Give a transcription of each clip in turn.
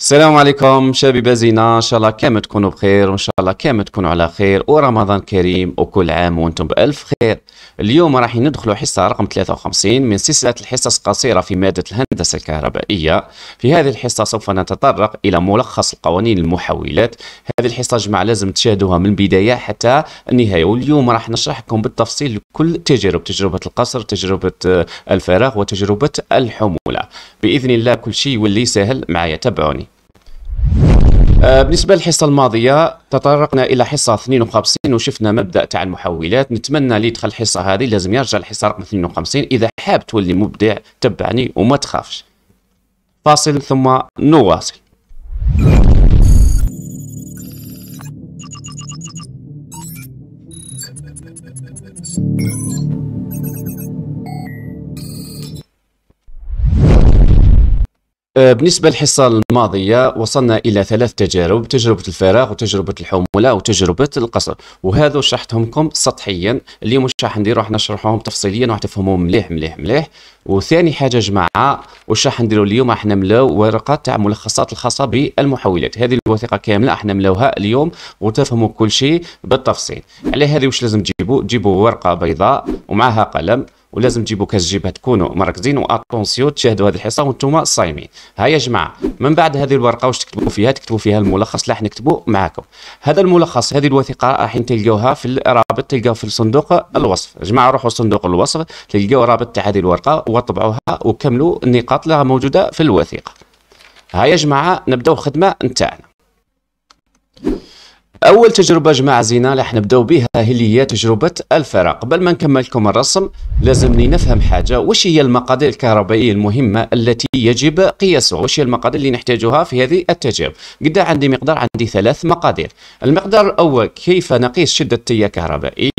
السلام عليكم شباب بازينا ان شاء الله كامل تكونوا بخير وان شاء الله كامل تكونوا على خير ورمضان كريم وكل عام وانتم بالف خير اليوم راح ندخلوا حصه رقم 53 من سلسله الحصص القصيرة في ماده الهندسه الكهربائيه في هذه الحصه سوف نتطرق الى ملخص القوانين المحولات هذه الحصه جمع لازم تشاهدوها من البدايه حتى النهايه واليوم راح نشرح لكم بالتفصيل كل تجربه تجربه القصر تجربه آه، الفراغ وتجربه الحموله باذن الله كل شيء يولي سهل معايا تابعوني آه، بالنسبه للحصه الماضيه تطرقنا الى حصه 52 وشفنا مبدا تاع المحولات نتمنى اللي يدخل الحصه هذه لازم يرجع للحصه رقم 52 اذا حاب تولي مبدع تبعني وما تخافش فاصل ثم نواصل آه، بالنسبة للحصة الماضية وصلنا إلى ثلاث تجارب تجربة الفراغ وتجربة الحمولة وتجربة القصر وهذو شرحتهم لكم سطحيا اليوم مش راح نديرو راح نشرحوهم تفصيليا راح تفهموهم مليح مليح مليح وثاني حاجة جماعة وش راح نديرو اليوم راح نملاو ورقة تاع ملخصات الخاصة بالمحولات هذه الوثيقة كاملة راح نملاوها اليوم وتفهموا كل شيء بالتفصيل على هذه واش لازم تجيبوا تجيبوا ورقة بيضاء ومعها قلم ولازم تجيبوا كاس جيبها تكونوا مركزين واتونسيو تشاهدوا هذه الحصه وانتم صايمين ها يا جماعه من بعد هذه الورقه واش تكتبوا فيها تكتبوا فيها الملخص اللي راح نكتبوا معاكم هذا الملخص هذه الوثيقه راح تلقاوها في الرابط تلقاوه في صندوق الوصف جماعه روحوا صندوق الوصف تلقاو رابط تاع هذه الورقه وطبعوها وكملوا النقاط اللي موجوده في الوثيقه ها يا جماعه نبداو الخدمه نتاعنا اول تجربه جماعه زينه راح نبداو بها اللي هي تجربه الفرق قبل ما نكملكم الرسم لازمني نفهم حاجه واش هي المقادير الكهربائيه المهمه التي يجب قياسها واش هي المقادير اللي نحتاجها في هذه التجارب قد عندي مقدار عندي ثلاث مقادير المقدار الاول كيف نقيس شده تيار كهربائي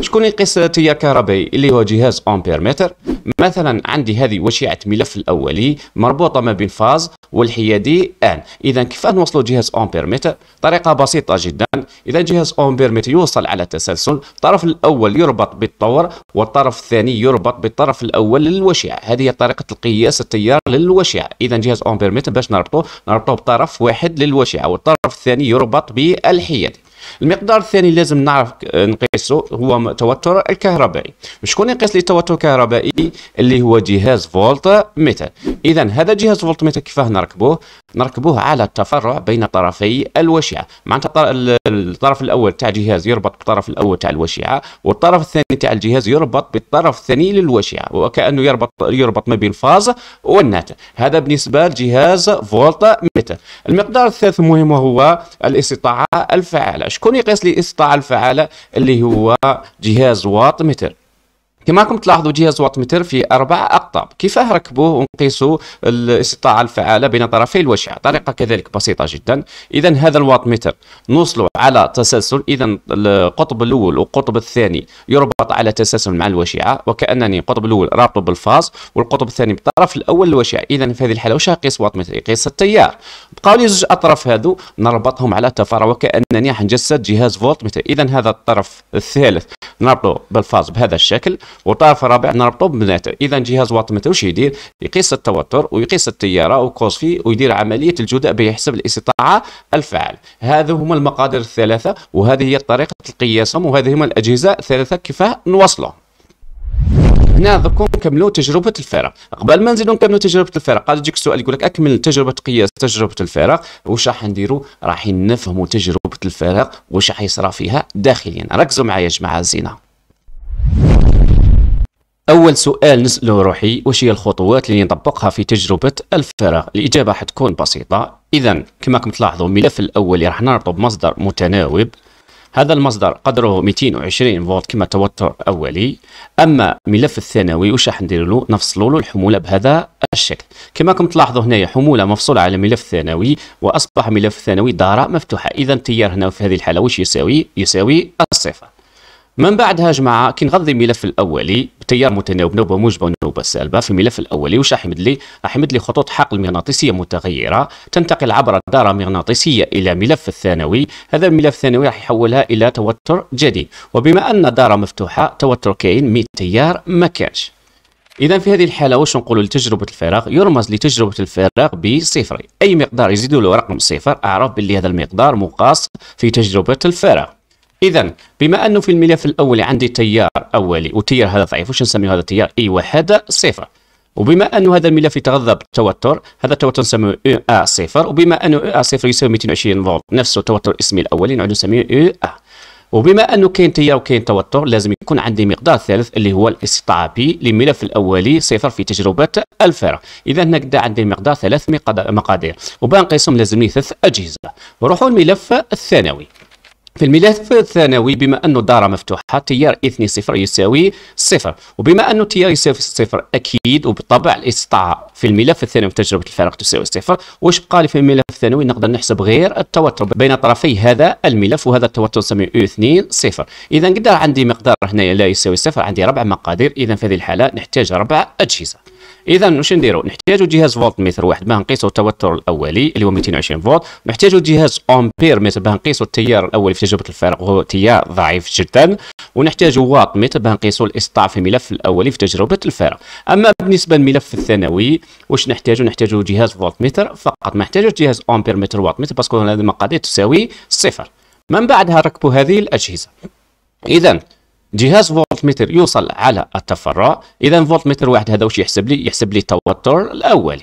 شكون يقيس تيار كهربائي اللي هو جهاز امبير متر مثلا عندي هذه وشيعه ملف الاولي مربوطه ما بين فاز والحيادي ان اذا كيف نوصلوا جهاز امبير متر طريقه بسيطه جدا اذا جهاز امبير متر يوصل على تسلسل الطرف الاول يربط بالطور والطرف الثاني يربط بالطرف الاول للوشيعه هذه هي طريقه القياس التيار للوشيعه اذا جهاز امبير متر باش نربطه نربطه بطرف واحد للوشيعه والطرف الثاني يربط بالحيادي المقدار الثاني لازم نعرف آه، نقيسه هو توتر الكهربائي شكون يقيس لي التوتر الكهربائي اللي هو جهاز فولت متر اذا هذا جهاز فولت متر كيفاه نركبوه نركبوه على التفرع بين طرفي الوشيعة معناتها الطرف الاول تاع الجهاز يربط بالطرف الاول تاع الوشيعة والطرف الثاني تاع الجهاز يربط بالطرف الثاني للوشيعة وكانه يربط يربط ما بين الفاز والنات هذا بالنسبه لجهاز فولتا متر المقدار الثالث مهم وهو الاستطاعه الفعاله شكون يقيس لي الاستطاعه الفعاله اللي هو جهاز واط متر كما راكم تلاحظوا جهاز واط متر في اربع اقطاب كيفاه ركبوه ونقيسوا الاستطاعه الفعاله بين طرفي الوشعه طريقه كذلك بسيطه جدا اذا هذا الوات متر نوصله على تسلسل اذا القطب الاول والقطب الثاني يربط على تسلسل مع الوشعه وكانني القطب الاول رابطه بالفاز والقطب الثاني بالطرف الاول الوشيعه اذا في هذه الحاله واش يقيس واط متر يقيس التيار بقاو لي زوج اطراف هادو نربطهم على تفارة وكانني حنجسد جهاز فولت متر اذا هذا الطرف الثالث نربطه بالفاز بهذا الشكل والطرف الرابع نربطه بناتر اذا جهاز واط متر واش يدير يقيس التوتر ويقيس التياره وكوز فيه ويدير عمليه الجداء بحسب الاستطاعه الفعال هذو هما المقادير الثلاثه وهذه هي طريقه القياس وهذه هما الاجهزه الثلاثه كيفاه نوصله هنا دركم كملوا تجربه الفرق قبل ما نزيدو نكملوا تجربه الفرق قال يجيك السؤال يقول لك اكمل تجربه قياس تجربه الفرق واش راح نديروا راح نفهموا تجربه الفرق واش راح يصرا فيها داخليا ركزوا معايا يا جماعه الزينه أول سؤال نسأله روحي وش هي الخطوات اللي نطبقها في تجربة الفرق الإجابة حتكون بسيطة إذا كما راكم تلاحظوا الملف الأول اللي راح نربطه بمصدر متناوب هذا المصدر قدره 220 فولت كما توتر اولي اما الملف الثانوي واش راح ندير له نفصل له الحموله بهذا الشكل كما راكم تلاحظوا هنايا حموله مفصوله على ملف ثانوي واصبح ملف ثانوي داره مفتوحه اذا التيار هنا في هذه الحاله واش يساوي يساوي الصفر من بعدها جماعة كي نغذي الملف الأولي بتيار متناوب نوبة موجبة ونوبة سالبة في الملف الأولي وش أحمد لي؟ أحمد لي خطوط حقل مغناطيسية متغيرة تنتقل عبر الدارة المغناطيسية إلى ملف الثانوي هذا الملف الثانوي راح يحولها إلى توتر جديد وبما أن الدارة مفتوحة توتر كاين مي تيار ما كانش إذا في هذه الحالة واش نقولوا لتجربة الفراغ؟ يرمز لتجربة الفراغ بصفر، أي مقدار يزيدوا له رقم صفر أعرف باللي هذا المقدار مقاس في تجربة الفراغ. اذا بما انه في الملف الاولي عندي تيار اولي والتيار هذا ضعيف واش نسميه هذا التيار اي أيوة، واحد صفر وبما انه هذا الملف يتغذى بالتوتر هذا التوتر نسميه او ا صفر وبما انه او ا صفر يساوي 220 فولت نفسه التوتر الاسمي الاولي نعود نسميه او ا وبما انه كاين تيار وكاين توتر لازم يكون عندي مقدار ثالث اللي هو الاستطاعه بي للملف الاولي صفر في تجربه الفرع اذا هنا عندي مقدار ثلاث مقادير وبان لازم لازمني ثلاث اجهزه وروحوا للملف الثانوي في الملف الثانوي بما انه الدارة مفتوحة تيار إثني صفر يساوي صفر وبما انه التيار يساوي صفر أكيد وبالطبع الاستطاعة في الملف الثانوي تجربة الفارق تساوي صفر واش بقى لي في الملف الثانوي نقدر نحسب غير التوتر بين طرفي هذا الملف وهذا التوتر نسميه او اثنين صفر إذا قدر عندي مقدار هنايا لا يساوي صفر عندي ربع مقادير إذا في هذه الحالة نحتاج ربع أجهزة اذا واش نديروا نحتاجوا جهاز فولت متر واحد باه نقيسوا التوتر الاولي اللي هو 220 فولت نحتاجو جهاز امبير متر باه نقيسوا التيار الاولي في تجربه الفارق وهو تيار ضعيف جدا ونحتاجوا واط متر باه نقيسوا الاسطاع في الملف الاولي في تجربه الفارق اما بالنسبه للملف الثانوي واش نحتاجوا نحتاجوا جهاز فولت متر فقط ما نحتاجوش جهاز امبير متر واط متر باسكو هذه المقادير تساوي صفر من بعدها ركبوا هذه الاجهزه اذا جهاز فولت متر يوصل على التفرع اذا فولت متر واحد هذا وش يحسب لي يحسب لي التوتر الاولي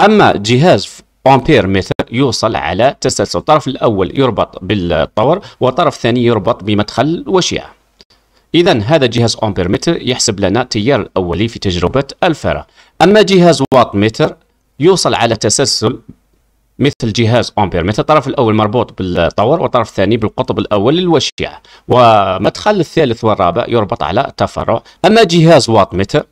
اما جهاز امبير متر يوصل على تسلسل الطرف الاول يربط بالطور والطرف الثاني يربط بمدخل وشيعه إذا هذا جهاز أمبير متر يحسب لنا التيار الأولي في تجربة الفارة أما جهاز واط متر يوصل على تسلسل مثل جهاز امبير مثل الطرف الاول مربوط بالطور والطرف الثاني بالقطب الاول للوشيع ومدخل الثالث والرابع يربط على التفرع اما جهاز واط متر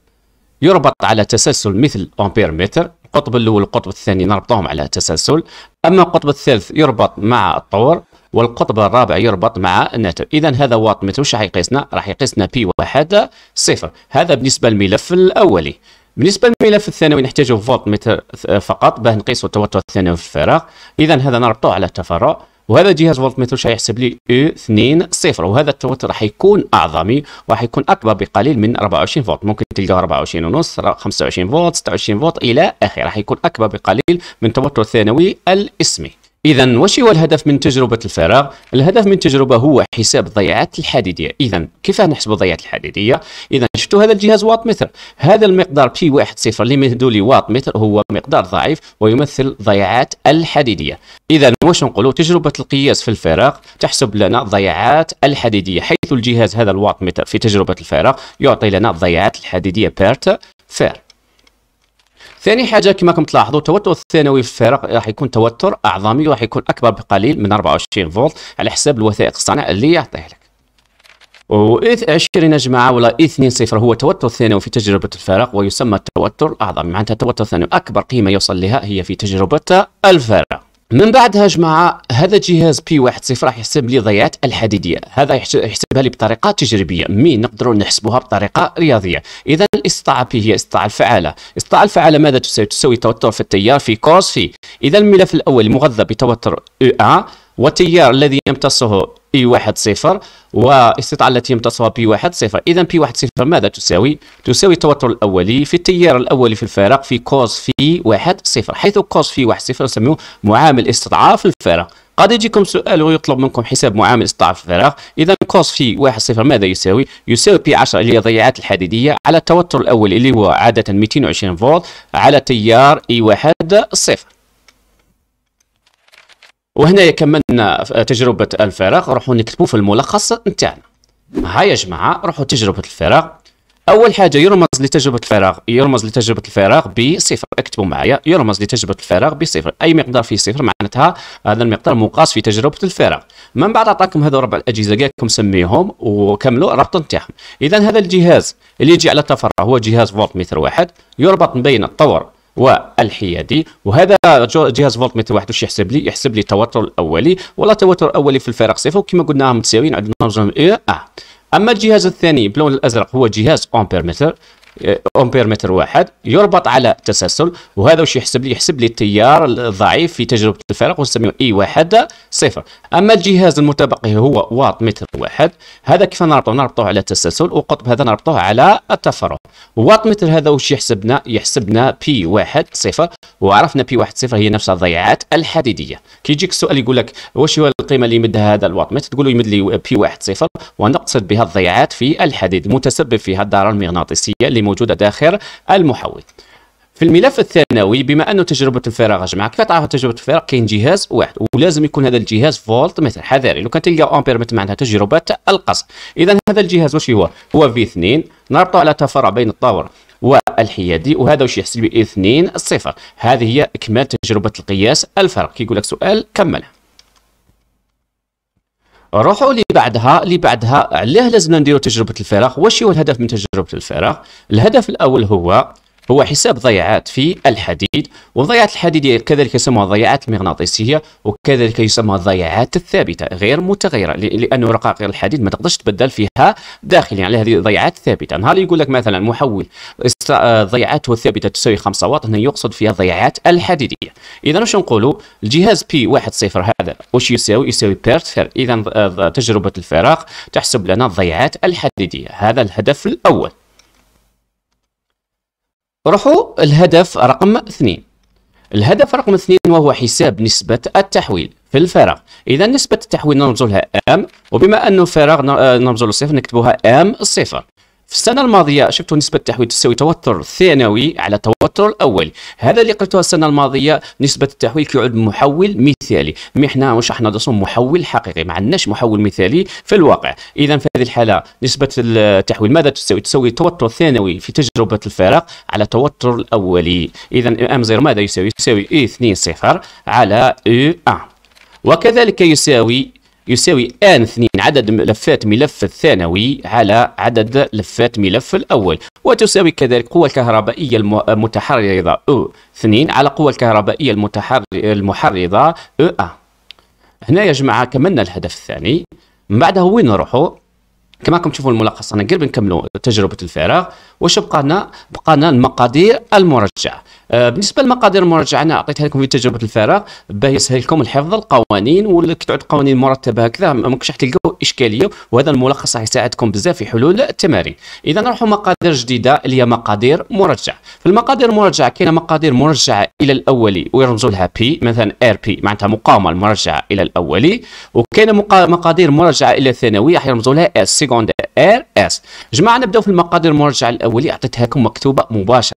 يربط على تسلسل مثل امبير متر القطب الاول والقطب الثاني نربطهم على تسلسل اما القطب الثالث يربط مع الطور والقطب الرابع يربط مع الناتج اذا هذا واط متر وش راح يقيسنا راح يقيسنا بي واحد صفر هذا بالنسبه للملف الاولي بالنسبه للملف الثانوي نحتاجه فولت متر فقط باه نقيسوا التوتر الثانوي في الفراغ اذا هذا نربطوه على التفرع وهذا جهاز فولت متر سيحسب لي او 2 صفر وهذا التوتر راح يكون اعظمي وراح يكون اكبر بقليل من 24 فولت ممكن تلقاه 24 ونص 25 فولت 26 فولت الى اخره راح يكون اكبر بقليل من التوتر الثانوي الاسمي إذا واش هو الهدف من تجربة الفراغ؟ الهدف من التجربة هو حساب الضيعات الحديدية، إذا كيف نحسب الضيعات الحديدية؟ إذا شفتوا هذا الجهاز واط متر، هذا المقدار بي واحد صفر اللي مهدوا لي واط متر هو مقدار ضعيف ويمثل ضيعات الحديدية، إذا واش نقولوا تجربة القياس في الفراغ تحسب لنا ضيعات الحديدية حيث الجهاز هذا الواط متر في تجربة الفراغ يعطي لنا ضيعات الحديدية بيرت فير. ثاني حاجه كما راكم تلاحظوا التوتر الثانوي في الفرق راح يكون توتر اعظمي وراح يكون اكبر بقليل من 24 فولت على حساب الوثائق الصنع اللي يعطيه لك اث 20 يا جماعة ولا اثنين 2 صفر هو توتر ثانوي في تجربة الفرق ويسمى التوتر الأعظم معناتها التوتر الثانوي أكبر قيمة يوصل لها هي في تجربة الفرق من بعدها جماعه هذا جهاز بي صفر راح يحسب لي ضيعت الحديديه هذا يحسبها لي بطريقه تجريبيه مي نقدروا نحسبوها بطريقه رياضيه اذا الاستطاعه بي هي الاستطاعه الفعاله استطاعة الفعاله ماذا تساوي تساوي توتر في التيار في كورس في اذا الملف الاول مغذى بتوتر او 1 والتيار الذي يمتصه بي واحد صفر والاستطاعة التي يمتصها بي 1 صفر إذا بي 1 صفر ماذا تساوي؟ تساوي التوتر الأولي في التيار الأولي في الفارق في كوز في 1 صفر حيث كوز في 1 صفر نسميه معامل استضعاف الفارق قد يجيكم سؤال ويطلب منكم حساب معامل استضعاف الفارق الفراغ إذا كوس في 1 صفر ماذا يساوي؟ يساوي بي 10 اللي هي الضيعات الحديدية على التوتر الأول اللي هو عادة 220 فولت على تيار اي 1 صفر وهنا كملنا تجربه الفراغ روحوا نكتبوا في الملخص نتاعنا ها يا جماعه روحوا تجربه الفراغ اول حاجه يرمز لتجربه الفراغ يرمز لتجربه الفراغ بصفر اكتبوا معايا يرمز لتجربه الفراغ بصفر اي مقدار فيه صفر معناتها هذا المقدار مقاس في تجربه الفراغ من بعد عطاكم هذا ربع الاجهزه قالكم سميهم وكملوا الربط نتاعهم اذا هذا الجهاز اللي يجي على التفرع هو جهاز فولت متر واحد يربط بين الطور والحيادي وهذا جهاز فولت متر واحد واش يحسب لي يحسب لي التوتر الاولي ولا توتر اولي في الفارق صفر وكما قلنا متساويين عندنا اي اه اما الجهاز الثاني باللون الازرق هو جهاز امبير متر امبير متر واحد يربط على تسلسل وهذا واش يحسب لي يحسب لي التيار الضعيف في تجربه الفارق ونسميه اي واحد صفر اما الجهاز المتبقي هو واط متر واحد هذا كيف نربطه نربطه على التسلسل وقطب هذا نربطه على التفرغ واط متر هذا واش يحسبنا يحسبنا بي واحد صفر وعرفنا بي واحد صفر هي نفسها الضيعات الحديديه كي يجيك السؤال يقول لك واش هو القيمه اللي يمدها هذا الواط متر تقول له يمد لي بي واحد صفر ونقصد بها الضيعات في الحديد المتسبب فيها الضرر المغناطيسيه اللي الموجودة داخل المحول في الملف الثانوي بما انه تجربه الفراغ يا جماعه كيف تعرف تجربه الفراغ كاين جهاز واحد ولازم يكون هذا الجهاز فولت متر حذاري لو كان تلقى امبير متر معناها تجربه القصر اذا هذا الجهاز واش هو هو في 2 نربطه على تفرع بين الطاور والحيادي وهذا واش يحسب ب 2 0 هذه هي اكمال تجربه القياس الفرق كيقول لك سؤال كمله روحوا اللي بعدها اللي بعدها علاه لازمنا نديروا تجربه الفراغ واش هو الهدف من تجربه الفراغ الهدف الاول هو هو حساب ضياعات في الحديد وضياعات الحديدية كذلك يسموها ضياعات المغناطيسية وكذلك يسموها ضياعات الثابتة غير متغيرة لأن رقائق الحديد ما تقدرش تبدل فيها داخليا يعني هذه ضياعات ثابتة نهار يقول لك مثلا محول آه، ضياعاته الثابتة تساوي 5 واط هنا يقصد فيها ضياعات الحديدية إذا واش نقولوا الجهاز بي 0 هذا واش يساوي يساوي بيرتفير إذا آه، تجربة الفراغ تحسب لنا الضياعات الحديدية هذا الهدف الأول روحوا الهدف رقم اثنين الهدف رقم اثنين وهو حساب نسبة التحويل في الفراغ إذا نسبة التحويل نرمز لها أم وبما أنه الفراغ نرمز له صفر نكتبوها أم الصفر في السنة الماضية شفتوا نسبة التحويل تساوي توتر ثانوي على التوتر الأولي هذا اللي قلته السنة الماضية نسبة التحويل كيعود محول مثالي مي حنا واش احنا درسو محول حقيقي ما عندناش محول مثالي في الواقع إذا في هذه الحالة نسبة التحويل ماذا تساوي تساوي توتر ثانوي في تجربة الفارق على التوتر الأولي إذا ام زيرو ماذا يساوي يساوي اي 2 صفر على او 1 وكذلك يساوي يساوي ان اثنين عدد لفات ملف الثانوي على عدد لفات ملف الأول وتساوي كذلك القوة الكهربائية المتحرضة او 2 على القوة الكهربائية المحرضة او 1 هنا يا جماعة كملنا الهدف الثاني من بعده وين نروحوا كما راكم تشوفوا الملخص انا قرب نكملوا تجربه الفراغ واش بقانا بقانا المقادير المرجعه آه، بالنسبه للمقادير المرجعه انا اعطيتها لكم في تجربه الفراغ باه يسهل لكم الحفظ القوانين ولا كي تعود مرتبه هكذا ماكش راح تلقاو اشكاليه وهذا الملخص راح يساعدكم بزاف في حلول التمارين اذا نروحوا مقادير جديده اللي هي مقادير مرجعه في المقادير المرجعه كاينه مقادير مرجعه الى الاولي ويرمزوا لها بي مثلا ار بي معناتها مقاومه المرجعه الى الاولي وكاينه مقادير مرجعه الى الثانوي راح يرمزوا لها اس سيكوندير ار اس جماعه نبداو في المقادير المرجع الاولي اعطيتها لكم مكتوبه مباشره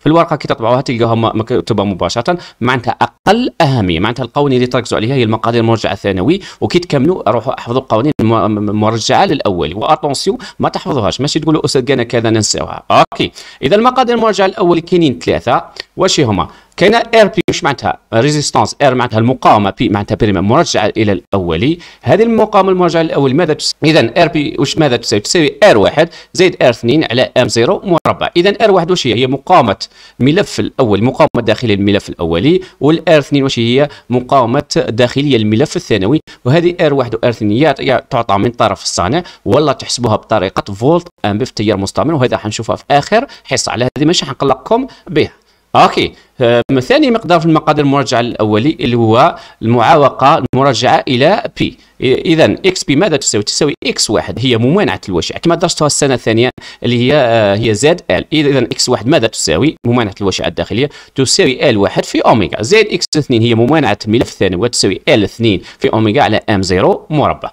في الورقه كي تطبعوها تلقاوها مكتوبه مباشره معناتها اقل اهميه معناتها القوانين اللي تركزوا عليها هي المقادير المرجع الثانوي وكي تكملوا روحوا احفظوا القوانين المرجعه للاولي واتونسيون ما تحفظوهاش ماشي تقولوا استاذ كذا ننساوها اوكي اذا المقادير المرجع الاولي كاينين ثلاثه واش هما كاينه ار بي واش معناتها ريزيستانس ار معناتها المقاومه بي معناتها بريما مرجعه الى الاولي هذه المقاومه المرجعه الاولي ماذا تساوي اذا ار بي واش ماذا تساوي تساوي ار واحد زائد ار 2 على ام زيرو مربع اذا ار واحد واش هي هي مقاومه ملف الاول مقاومه داخليه للملف الاولي والار 2 واش هي مقاومه داخليه للملف الثانوي وهذه ار واحد وار 2 تعطى من طرف الصانع ولا تحسبوها بطريقه فولت ام بي في التيار المستمر وهذا حنشوفها في اخر حصه على هذه ماشي حنقلقكم بها اوكي ثاني مقدار في المقادير المرجعه الاولي اللي هو المعاوقه المرجعه الى بي اذا اكس بي ماذا تساوي؟ تساوي اكس واحد هي ممانعه الوشع كما درستها السنه الثانيه اللي هي آه، هي زد ال اذا اكس واحد ماذا تساوي؟ ممانعه الوشع الداخليه تساوي ال واحد في اوميجا زائد اكس 2 هي ممانعه الملف الثاني وتساوي ال 2 في اوميجا على ام 0 مربع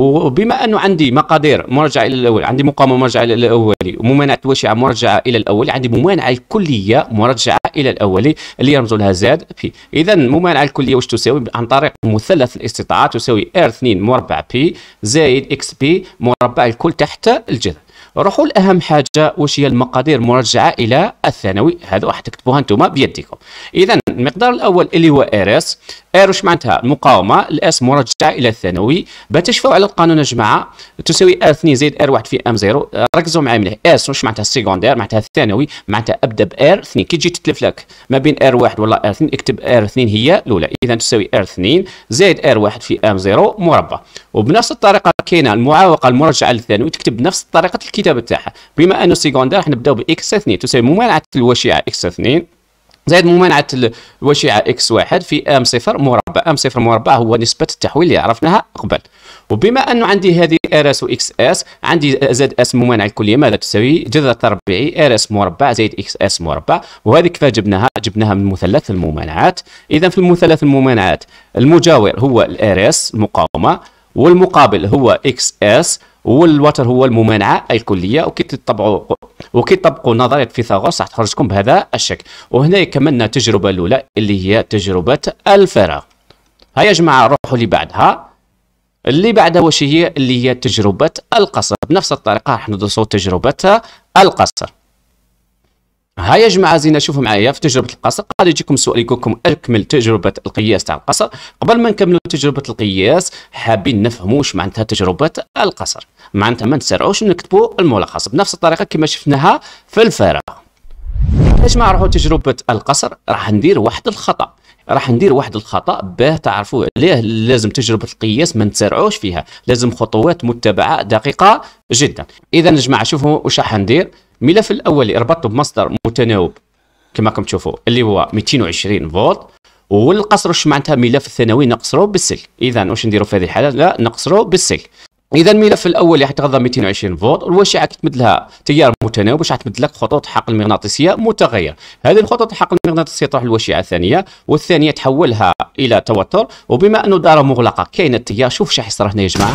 وبما انه عندي مقادير مرجعه الى الاول عندي مقاومه مرجعه الى الاولي وممانعه الوشع مرجعه الى الاولي عندي ممانعه الكليه مرجعه الى الاولي اللي يرمز لها زاد بي اذا ممانعه الكليه واش تساوي عن طريق مثلث الاستطاعات تساوي ار 2 مربع بي زائد اكس بي مربع الكل تحت الجذر روحوا لاهم حاجه واش هي المقادير مرجعه الى الثانوي هذا راح تكتبوها انتم بيدكم اذا المقدار الاول اللي هو ار اس اير واش معناتها المقاومه الاس مرجعه الى الثانوي بتشفوا على القانون يا جماعه تساوي ار 2 زائد ار 1 في ام 0 ركزوا معايا مليح اس واش معناتها السيكوندير معناتها الثانوي معناتها ابدا بار 2 كي تجي تتلف لك ما بين ار 1 ولا ار 2 اكتب ار 2 هي الاولى اذا تساوي ار 2 زائد ار 1 في ام 0 مربع وبنفس الطريقه كاينه المعاوقه المرجعه للثانوي تكتب نفس طريقه الكتابه تاعها بما انه السيكوندير حنبداو باكس 2 تساوي ممانعه الوشيعه اكس 2 زائد ممانعة الوشيعة اكس واحد في ام صفر مربع ام صفر مربع هو نسبة التحويل اللي عرفناها قبل وبما أنه عندي هذه ار اس واكس اس عندي زائد اس ممانعة الكلية ماذا تساوي جذر تربيعي ار اس مربع زائد اكس اس مربع وهذه كيف جبناها جبناها من مثلث الممانعات إذا في المثلث الممانعات المجاور هو الار اس المقاومة والمقابل هو اكس اس والوتر هو الممانعه الكليه وكي تطبقوا وكي تطبقوا نظريه فيثاغورس راح تخرجكم بهذا الشكل وهنا كملنا التجربه الاولى اللي هي تجربه الفراغ هيا يا جماعه نروحوا اللي بعدها اللي بعدها واش هي اللي هي تجربه القصر بنفس الطريقه راح ندرسوا تجربه القصر ها يا جماعه زينا شوفوا معايا في تجربه القصر قال يجيكم سؤال يقول لكم اكمل تجربه القياس تاع القصر قبل ما نكملوا تجربه القياس حابين نفهموا واش معناتها تجربه القصر معناتها ما نسرعوش نكتبوا الملخص بنفس الطريقه كما شفناها في الفارغه باش ما نروحوا تجربه القصر راح ندير واحد الخطا راح ندير واحد الخطا باه تعرفوا ليه لازم تجربه القياس ما نتسرعوش فيها لازم خطوات متبعه دقيقه جدا اذا جماعه شوفوا واش راح ندير الملف الاولي ربطته بمصدر متناوب كما راكم تشوفوا اللي هو 220 فولت والقصر واش معناتها ملف الثانوي نقصرو بالسلك اذا واش نديرو في هذه الحاله لا نقصرو بالسلك اذا الملف الاول اللي حيتغذى 220 فولت الواشعه كتمد لها تيار متناوب باش حتمد لك خطوط حقل مغناطيسيه متغير هذه الخطوط الحقل المغناطيسيه تروح للواشعه الثانيه والثانيه تحولها الى توتر وبما انه داره مغلقه كاين التيار شوف شحال يصرى هنا يا جماعه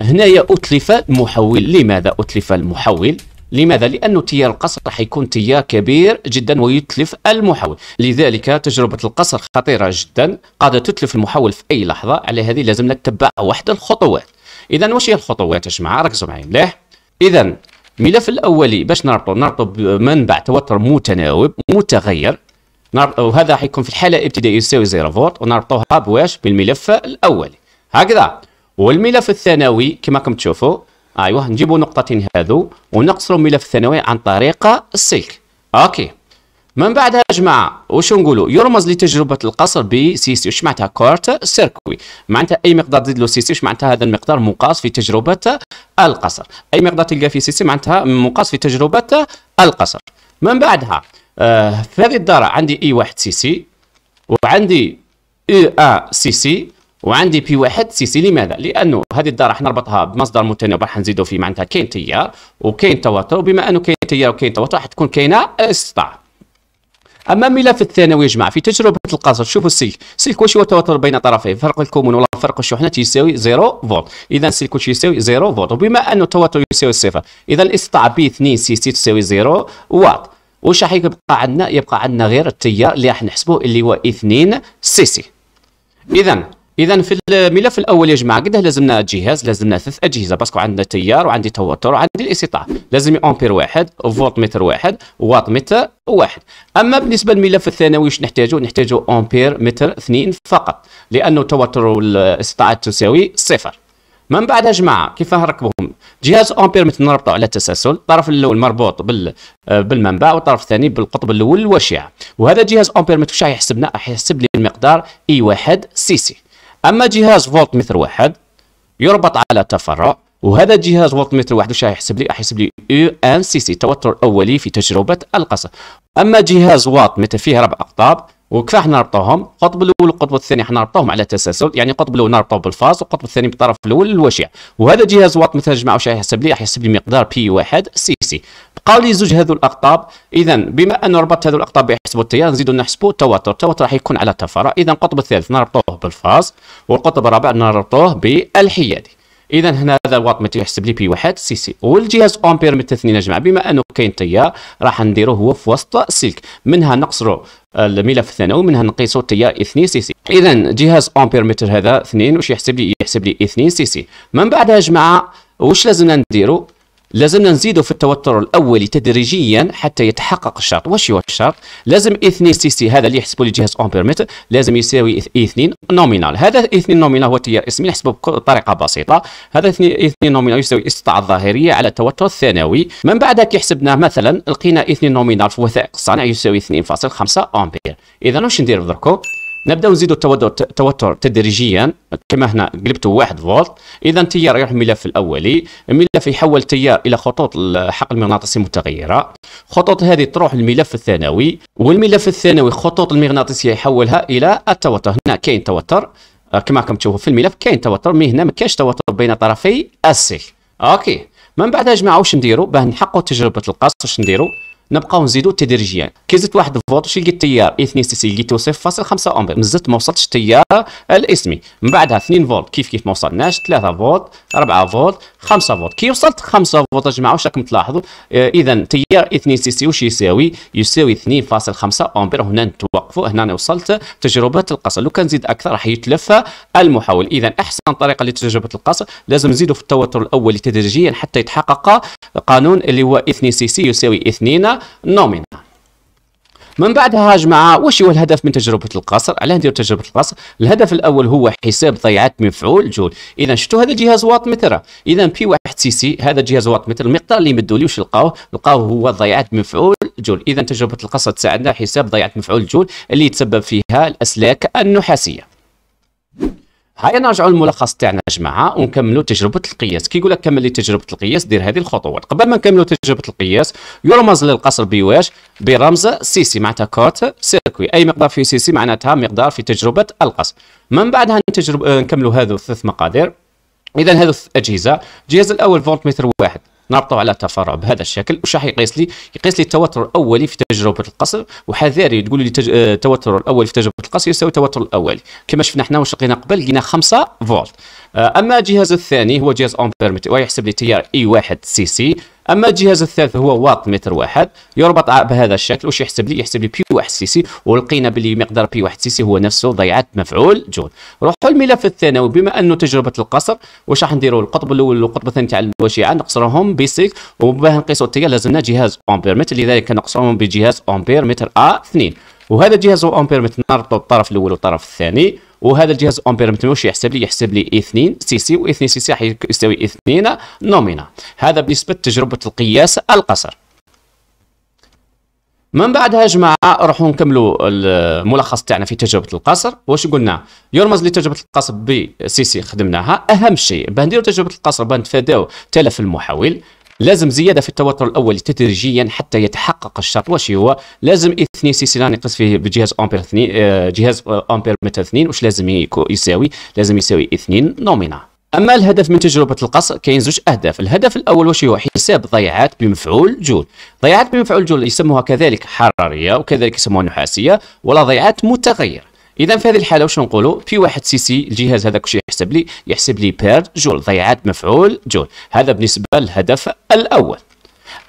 هنايا اتلف المحول لماذا اتلف المحول لماذا؟ لأنه تيار القصر راح يكون تيار كبير جدا ويتلف المحاول لذلك تجربة القصر خطيرة جدا قد تتلف المحاول في أي لحظة على هذه لازم نتبع واحد الخطوات إذا واش هي الخطوات يا جماعة ركزوا معي مليح إذا الملف الأولي باش نربطه نربطه بمنبع توتر متناوب متغير وهذا حيكون في الحالة الابتدائية يساوي زيرو فولت ونربطوها بواش بالملف الأولي هكذا والملف الثانوي كما راكم تشوفوا ايوه نجيبوا نقطتين هذو ونقصروا الملف الثانوي عن طريق السلك اوكي من بعدها يا جماعه واش نقولوا يرمز لتجربه القصر بسي سي واش معناتها كورت سيركوي معناتها اي مقدار تزيد له سي سي واش معناتها هذا المقدار مقاس في تجربه القصر اي مقدار تلقى في سي سي معناتها مقاس في تجربه القصر من بعدها آه في هذه الداره عندي اي e واحد سي سي وعندي اي e ان سي سي وعندي بي واحد سي سي لماذا؟ لانه هذه الدار راح نربطها بمصدر متناوب راح نزيدوا فيه معناتها كاين تيار وكاين توتر وبما انه كاين تيار وكاين توتر راح تكون كاينه استطاع اما الملف الثانوي يا جماعه في تجربه القصر شوفوا السلك سلك واش هو التوتر بين طرفيه فرق الكومون ولا فرق الشحنه تيساوي 0 فولت اذا السلك واش يساوي 0 فولت وبما انه التوتر يساوي صفر اذا الاستطاع بي 2 سي سي تساوي 0 واط واش راح يبقى عندنا يبقى عندنا غير التيار اللي راح نحسبوه اللي هو 2 سي سي اذا اذا في الملف الاول يا جماعه قد لازمنا جهاز لازمنا ثلاث اجهزه باسكو عندنا تيار وعندي توتر وعندي الاستطاعه لازم امبير واحد فولت متر واحد واط متر واحد اما بالنسبه للملف الثانوي واش نحتاجو نحتاجو امبير متر اثنين فقط لانه التوتر والاستطاعه تساوي صفر من بعد يا جماعه كيف نركبهم جهاز امبير متر نربطه على التسلسل الطرف الاول مربوط بال بالمنبع والطرف الثاني بالقطب الاول الوشعه وهذا جهاز امبير متر واش يحسب لنا يحسب لي المقدار اي e واحد سي سي أما جهاز فولت متر واحد يربط على تفرع وهذا جهاز فولت متر واحد وش يحسب لي؟ يحسب لي يو ان سي سي توتر أولي في تجربة القصر أما جهاز واط متر فيه ربع أقطاب وكيف احنا نربطوهم؟ القطب الاول والقطب الثاني احنا نربطوهم على تسلسل يعني القطب الاول نربطوه بالفاز والقطب الثاني بالطرف الاول الوشع وهذا جهاز واط متر جمع واش يحسب لي؟ راح يحسب لي مقدار بي واحد سي سي بقاو لي زوج هذو الاقطاب اذا بما انه ربطت هذو الاقطاب نحسبوا التيار نزيدوا نحسبوا التوتر التوتر راح يكون على طفره اذا القطب الثالث نربطوه بالفاز والقطب الرابع نربطوه بالحيادي اذا هنا هذا الواط متر يحسب لي بي واحد سي سي والجهاز امبير متر اثنين جماعه بما انه كاين تيار راح نديروه هو في وسط السلك منها نقصروا الملف الثانوي منها نقيسوا تيار 2 سي سي اذا جهاز امبير متر هذا 2 واش يحسب لي يحسب لي 2 سي سي من بعدها جماعه واش لازمنا نديرو لازمنا نزيدوا في التوتر الاولي تدريجيا حتى يتحقق الشرط واش هو الشرط لازم اثنين سي سي هذا اللي يحسبوا لي جهاز امبير متر لازم يساوي اثنين نومينال هذا اثنين نومينال هو التيار اسمي نحسبه بطريقه بسيطه هذا اثنين, اثنين نومينال يساوي استطاعه الظاهريه على التوتر الثانوي من بعد كي حسبناه مثلا لقينا اثنين نومينال في وثائق الصنع يساوي 2.5 امبير اذا واش ندير دركو نبداو نزيدو التوتر تدريجيا كما هنا قلبته 1 فولت اذا تيار يروح الملف الاولي الملف يحول تيار الى خطوط الحقل المغناطيسي متغيره خطوط هذه تروح للملف الثانوي والملف الثانوي خطوط المغناطيسيه يحولها الى التوتر هنا كاين توتر آه، كما راكم تشوفوا في الملف كاين توتر مي هنا ما كاينش توتر بين طرفي السي اوكي من بعد يا جماعه واش نديروا باه نحققوا تجربه القص واش نديروا نبقاو نزيدو تدريجيا كي زدت واحد الفولت وش لقيت تيار اثنين سي لقيتو 0.5 امبير مزدت ما وصلتش التيار الاسمي من بعدها 2 فولت كيف كيف ما وصلناش 3 فولت 4 فولت 5 فولت كي وصلت 5 فولت يا جماعه واش راكم تلاحظوا آه اذا تيار 2 سي سي واش يساوي يساوي 2.5 امبير هنا نتوقفوا هنا انا وصلت تجربه القصر لو كان نزيد اكثر راح يتلف المحاول اذا احسن طريقه لتجربه القصر لازم نزيدوا في التوتر الاولي تدريجيا حتى يتحقق قانون اللي هو 2 سي سي يساوي 2 نومينال نومينا من بعدها جماعة واش هو الهدف من تجربة القصر؟ علاه ندير تجربة القصر؟ الهدف الأول هو حساب ضيعات مفعول جول، إذا شفتوا هذا الجهاز واط متر، إذا بي واحد سي سي هذا الجهاز واط متر المقدار اللي مدوا لي واش لقاوه؟ لقاوه هو ضيعات مفعول جول، إذا تجربة القصر تساعدنا حساب ضيعات مفعول جول اللي يتسبب فيها الأسلاك النحاسية. هيا نرجعوا للملخص تاعنا يا جماعه ونكملوا تجربه القياس كي يقول لك كمل لي تجربه القياس دير هذه الخطوات قبل ما نكملوا تجربه القياس يرمز للقصر بواش برمز سي سي معناتها كوت سيركوي اي مقدار في سي سي معناتها مقدار في تجربه القصر من بعدها آه، نكملوا هذو الثلاث مقادير اذا هذو الأجهزة الجهاز الاول فولت متر واحد نربطه نعم، على تفرع بهذا الشكل وش راح يقيس لي؟ يقيس لي التوتر الاولي في تجربه القصر وحذاري تقول لي تج... آه، التوتر الاولي في تجربه القصر يساوي التوتر الاولي كما شفنا احنا واش لقينا قبل لقينا 5 فولت آه، اما الجهاز الثاني هو جهاز امبير ويحسب لي تيار اي 1 سي سي اما الجهاز الثالث هو واط متر واحد يربط بهذا الشكل واش يحسب لي يحسب لي بي واحد سي سي ولقينا باللي مقدار بي واحد سي سي هو نفسه ضيعه مفعول جول روحوا الملف الثانوي بما انه تجربه القصر واش راح نديروا القطب الاول والقطب الثاني تاع الوشيعه نقصرهم ب 6 وباه نقيسوا التيار لازمنا جهاز امبير متر لذلك نقصرهم بجهاز امبير متر ا 2 وهذا الجهاز امبير متر نربطوا الطرف الاول والطرف الثاني وهذا الجهاز امبير مثل واش يحسب لي يحسب لي 2 سي سي و 2 سي سي يساوي يساوي 2 نومينا هذا بالنسبه لتجربه القياس القصر من بعدها جماعه نروحوا نكملوا الملخص تاعنا في تجربه القصر واش قلنا يرمز لتجربه القصر ب سي سي خدمناها اهم شيء باه نديروا تجربه القصر باه نتفاداو تلف المحاول لازم زياده في التوتر الاول تدريجيا حتى يتحقق الشرط واش هو لازم اثنين سلسله نقص فيه بجهاز امبير اثنين آه، جهاز آه، امبير متر اثنين واش لازم يساوي لازم يساوي اثنين نومينا اما الهدف من تجربه القص كاين زوج اهداف الهدف الاول واش هو حساب ضيعات بمفعول جول ضيعات بمفعول جول يسموها كذلك حراريه وكذلك يسموها نحاسيه ولا ضيعات متغير اذا في هذه الحاله واش نقولوا في واحد سي سي الجهاز هذا كلشي يحسب لي يحسب لي بير جول ضيعات مفعول جول هذا بالنسبه للهدف الاول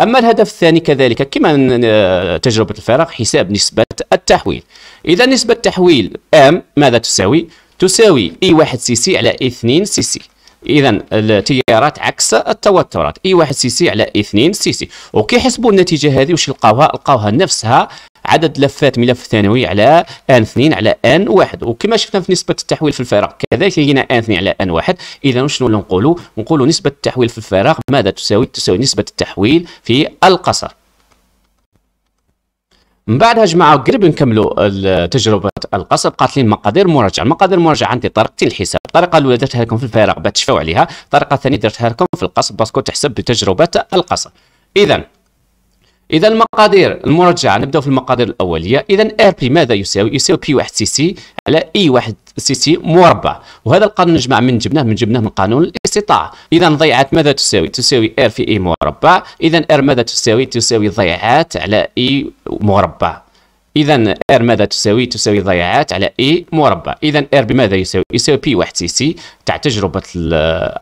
اما الهدف الثاني كذلك كما تجربه الفرق حساب نسبه التحويل اذا نسبه التحويل ام ماذا تساوي تساوي e اي 1 سي سي على e اي 2 سي سي اذا التيارات عكس التوترات e اي 1 سي سي على اي 2 سي سي وكيحسبوا النتيجه هذه واش لقاوها لقاوها نفسها عدد لفات ملف ثانوي على ان 2 على ان 1 وكما شفنا في نسبه التحويل في الفراغ كذلك لقينا ان 2 على ان 1 اذا شنو اللي نقولوا نقولوا نسبه التحويل في الفراغ ماذا تساوي تساوي نسبه التحويل في القصر من بعدها جماعه قريب نكملوا تجربه القصر قالت لي المقادير المراجعه، المقادير المراجعه عندي طريقتين الحساب، الطريقه الاولى درتها لكم في الفراغ باش تشفاو عليها، الطريقه الثانيه درتها لكم في القصر باسكو تحسب بتجربه القصر. اذا اذا المقادير المرجعه نبداو في المقادير الاوليه اذا ار بي ماذا يساوي يساوي بي واحد سي سي على اي واحد سي سي مربع وهذا القانون نجمع من جبناه من جبناه من قانون الاستطاعه اذا ضيعات ماذا تساوي تساوي ار في اي مربع اذا ار ماذا تساوي تساوي ضيعات على اي مربع اذا ار ماذا تساوي تساوي ضياعات على اي مربع اذا ار بماذا يساوي يساوي بي 1 سي سي تاع تجربه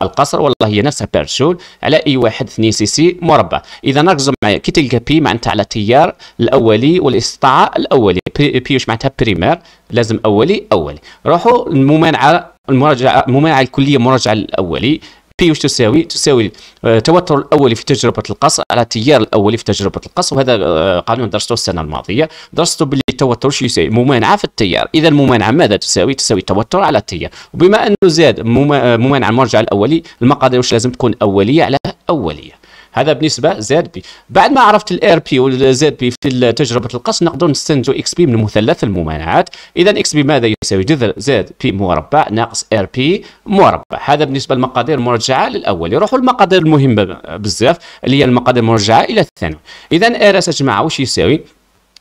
القصر والله هي نفسها بارشول على اي 1 2 سي سي مربع اذا نركزوا معايا كي تلقى بي معناتها على التيار الاولي والاستطاعه الاولي بي, بي واش معناتها بريمير لازم اولي اولي روحوا الممانعه المراجعه الممانعه الكليه المراجعه الاولي بي وش تساوي؟ تساوي التوتر آه، الاولي في تجربه القص على التيار الاولي في تجربه القص وهذا آه، قانون درسته السنه الماضيه درسته باللي التوتر شو يساوي؟ ممانعه في التيار اذا الممانعه ماذا تساوي؟ تساوي التوتر على التيار وبما انه زاد آه، ممانعه المرجع الاولي المقادير وش لازم تكون اوليه على اوليه هذا بالنسبه زد بي بعد ما عرفت الار بي والزد بي في تجربه القص نقدر نستنتج اكس بي من مثلث الممانعات اذا اكس بي ماذا يساوي جذر زد بي مربع ناقص ار بي مربع هذا بالنسبه للمقادير المرجعه للاول يروحوا المقادير المهمه بزاف اللي هي المقادير المرجعه الى الثانوي اذا ار اس اجمع واش يساوي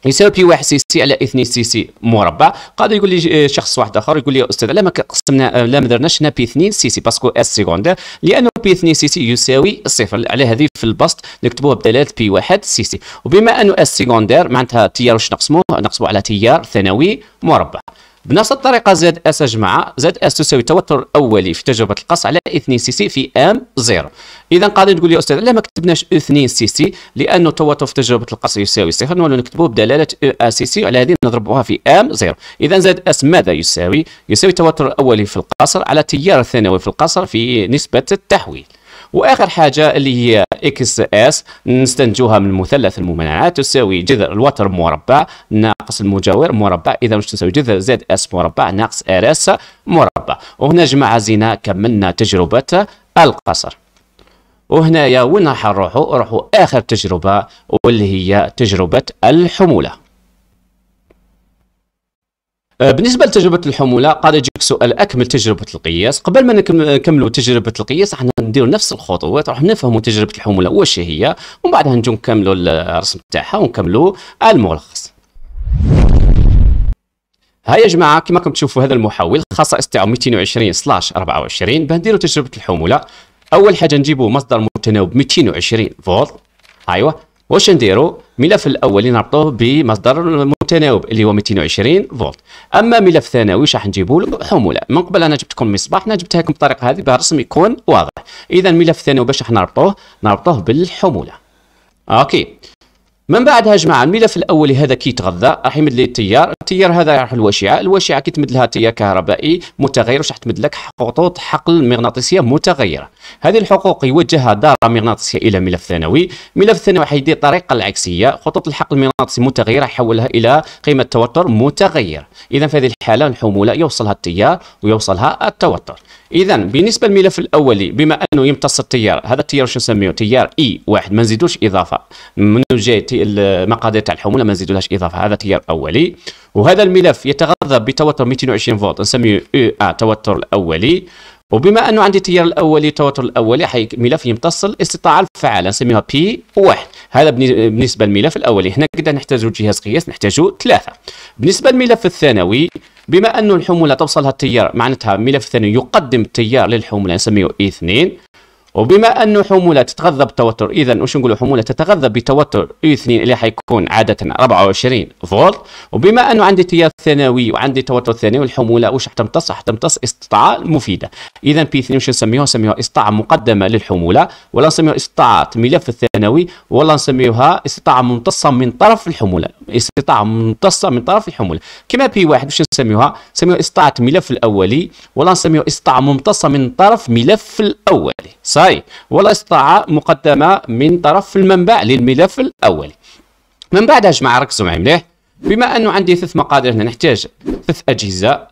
يساوي بي واحد سي سي على اثنين سي سي مربع قادر يقول لي آه، شخص واحد اخر يقول لي يا استاذ لا ما قسمنا آه، لا ما درناش هنا بي 2 سي سي باسكو اس سيكوندير لانه بي 2 سي سي يساوي صفر على هذه في البسط نكتبوها بدلاله بي 1 سي سي وبما انه اس سيكوندار معناتها تيار واش نقسموه نقسموه على تيار ثانوي مربع بنفس الطريقه زاد اس جماعه زاد اس تساوي توتر اولي في تجربه القص على اثنين سي سي في ام زيرو اذا غادي تقول لي استاذ لا ما كتبناش او 2 سي سي لانه التوتر في تجربه القصر يساوي صفر نولوا نكتبوه بدلاله او ا سي سي على هذه نضربوها في ام زيرو اذا زاد اس ماذا يساوي يساوي التوتر الاولي في القصر على التيار الثانوي في القصر في نسبه التحويل واخر حاجه اللي هي اكس اس نستنتجوها من مثلث الممانعات تساوي جذر الوتر مربع ناقص المجاور مربع اذا واش تساوي جذر زد اس مربع ناقص ار اس مربع وهنا جماعه زينا كملنا تجربه القصر وهنايا وين راح نروحوا نروحوا اخر تجربه واللي هي تجربه الحموله آه، بالنسبة لتجربة الحمولة قد يجيك سؤال أكمل تجربة القياس قبل ما نكملوا تجربة القياس احنا نديروا نفس الخطوات راح نفهموا تجربة الحمولة واش هي ومن بعدها نجوا نكملوا الرسم تاعها ونكملوا الملخص ها يا جماعه كما راكم تشوفوا هذا المحول خاصه تاعو 220 24 باه نديروا تجربه الحموله اول حاجه نجيبو مصدر متناوب 220 فولت ايوه واش نديرو الملف الاولي نربطوه بمصدر متناوب اللي هو 220 فولت اما ملف ثانوي واش راح نجيبو له حموله من قبل انا جبت لكم المصباح انا جبتها لكم بالطريقه هذه باش الرسم يكون واضح اذا ملف ثانوي باش راح نربطوه نربطوه بالحموله اوكي من بعدها يا جماعه الملف الاولي هذا كي يتغذى راح يمد لي التيار التيار هذا راح الوشعه الوشعه كي تمد لها تيار كهربائي متغير واش تمد لك خطوط حقل مغناطيسيه متغيره هذه الحقوق يوجهها داره مغناطيسيه الى ملف ثانوي ملف ثانوي راح يدير الطريقه العكسيه خطوط الحقل المغناطيسي متغيره يحولها الى قيمه توتر متغير اذا في هذه الحاله الحموله يوصلها التيار ويوصلها التوتر اذا بالنسبه للملف الاولي بما انه يمتص التيار هذا التيار واش نسميه تيار اي واحد ما نزيدوش اضافه من جاي المقادير تاع الحموله ما نزيدولهاش اضافه هذا تيار اولي وهذا الملف يتغذى بتوتر 220 فولت نسميه او ا آه، توتر الاولي وبما انه عندي التيار الاولي التوتر الاولي حي ملف يمتص الاستطاعه الفعاله نسميها بي 1 هذا بالنسبه للملف الاولي هنا كده نحتاج جهاز قياس نحتاج ثلاثه بالنسبه للملف الثانوي بما انه الحموله توصلها التيار معناتها الملف الثانوي يقدم التيار للحموله نسميه اي 2 وبما انه حموله تتغذى بالتوتر اذا وش نقولوا حموله تتغذى بتوتر اي 2 اللي حيكون عاده 24 فولت وبما انه عندي تيار ثانوي وعندي توتر ثانوي الحموله وش حتمتص حتمتص استطاعه مفيده اذا بي 2 وش نسميها نسميها استطاعه مقدمه للحموله ولا نسميها استطاعه ملف الثانوي ولا نسميها استطاعه ممتصه من طرف الحموله استطاعه ممتصه من طرف الحموله كما بي 1 وش نسميها نسميها استطاعه ملف الاولي ولا نسميها استطاعه ممتصه من طرف ملف الاولي ولا والاستطاعة مقدمة من طرف المنبع للملف الأولي من بعدها أجمع ركزوا معي مليح بما أنه عندي ثلاث مقادير هنا نحتاج ثلاث أجهزة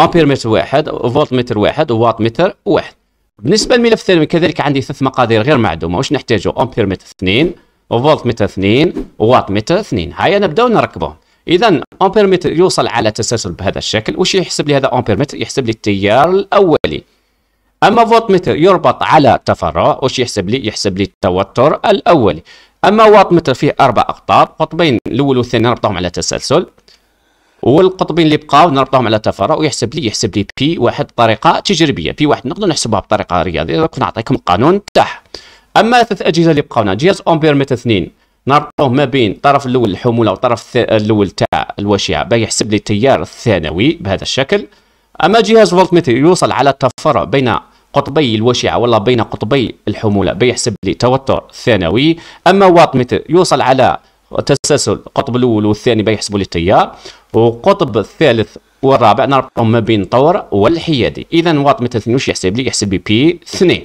أمبير متر واحد فولت متر واحد وواط متر واحد بالنسبة للملف الثاني كذلك عندي ثلاث مقادير غير معدومة واش نحتاجو أمبير متر اثنين وفولت متر اثنين وواط متر اثنين هيا نبداو نركبهم اذا امبير متر يوصل على تسلسل بهذا الشكل وش يحسب لي هذا امبير متر يحسب لي التيار الاولي اما فولت متر يربط على تفرع وش يحسب لي يحسب لي التوتر الاولي اما واط متر فيه اربع اقطاب قطبين الاول والثاني نربطهم على تسلسل والقطبين اللي بقاو نربطهم على تفرع ويحسب لي يحسب لي بي واحد طريقه تجريبيه بي واحد نقدر نحسبها بطريقه رياضيه كنت نعطيكم القانون تاعها اما ثلاث اجهزه اللي بقاونا جهاز امبير متر اثنين نربطوه ما بين الطرف الاول الحموله والطرف الاول تاع الوشيعه باه يحسب لي التيار الثانوي بهذا الشكل اما جهاز فولت متر يوصل على التفرع بين قطبي الوشعة ولا بين قطبي الحمولة بيحسب لي توتر ثانوي أما واط متر يوصل على تسلسل القطب الأول والثاني بيحسبوا لي التيار وقطب الثالث والرابع نربطهم ما بين الطور والحيادي إذا واط متر وش يحسب لي يحسب لي بي 2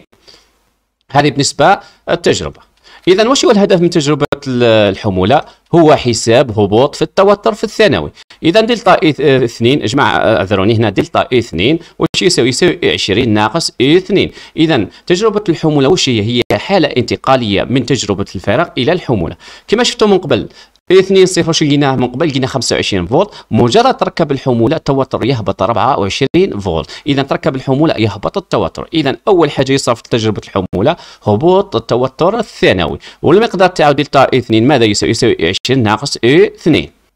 هذه بالنسبة للتجربة اذا وش هو الهدف من تجربه الحموله هو حساب هبوط في التوتر في الثانوي اذا دلتا اي 2 آه، اجمع اعذروني آه، هنا دلتا اي 2 وش يساوي يساوي 20 ناقص اي 2 اذا تجربه الحموله وش هي هي حاله انتقاليه من تجربه الفراغ الى الحموله كما شفتوا من قبل اثنين صفر شو لقيناه من قبل لقينا 25 فولت مجرد تركب الحموله التوتر يهبط 24 فولت اذا تركب الحموله يهبط التوتر اذا اول حاجه يصير في تجربه الحموله هبوط التوتر الثانوي والمقدار تاع دلتا اثنين ماذا يساوي يساوي 20 ناقص اي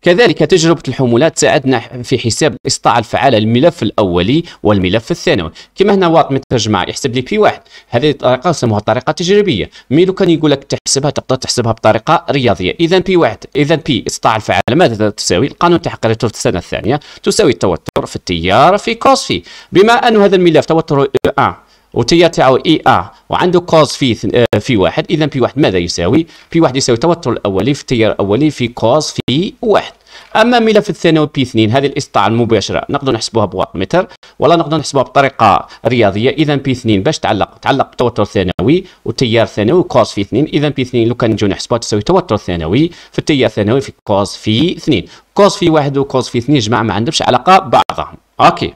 كذلك تجربة الحمولات تساعدنا في حساب الإسطاعة الفعالة للملف الأولي والملف الثانوي كما هنا واط مترجمة يحسب لي بي واحد هذه الطريقة يسموها طريقة تجريبية ميلو كان يقول لك تحسبها تقدر تحسبها بطريقة رياضية إذا بي واحد إذا بي إسطاع الفعالة ماذا تساوي القانون تحقيقته في السنة الثانية تساوي التوتر في التيار في كوس في بما أن هذا الملف توتر 1 آه وتي تاعو اي ا وعنده كوز في آه، في واحد اذا بي واحد ماذا يساوي؟ بي واحد يساوي التوتر الاولي في التيار الاولي في كوز في واحد اما الملف الثانوي بي 2 هذه الاسطاعه المباشره نقدر نحسبوها بواط متر ولا نقدر نحسبوها بطريقه رياضيه اذا بي 2 باش تعلق تعلق بتوتر ثانوي والتيار ثانوي كوز في 2 اذا بي 2 لو كان نجيو نحسبوها تساوي توتر ثانوي في التيار الثانوي في كوز في 2 كوز في واحد وكوز في 2 جماعه ما عندهمش علاقه ببعضهم اوكي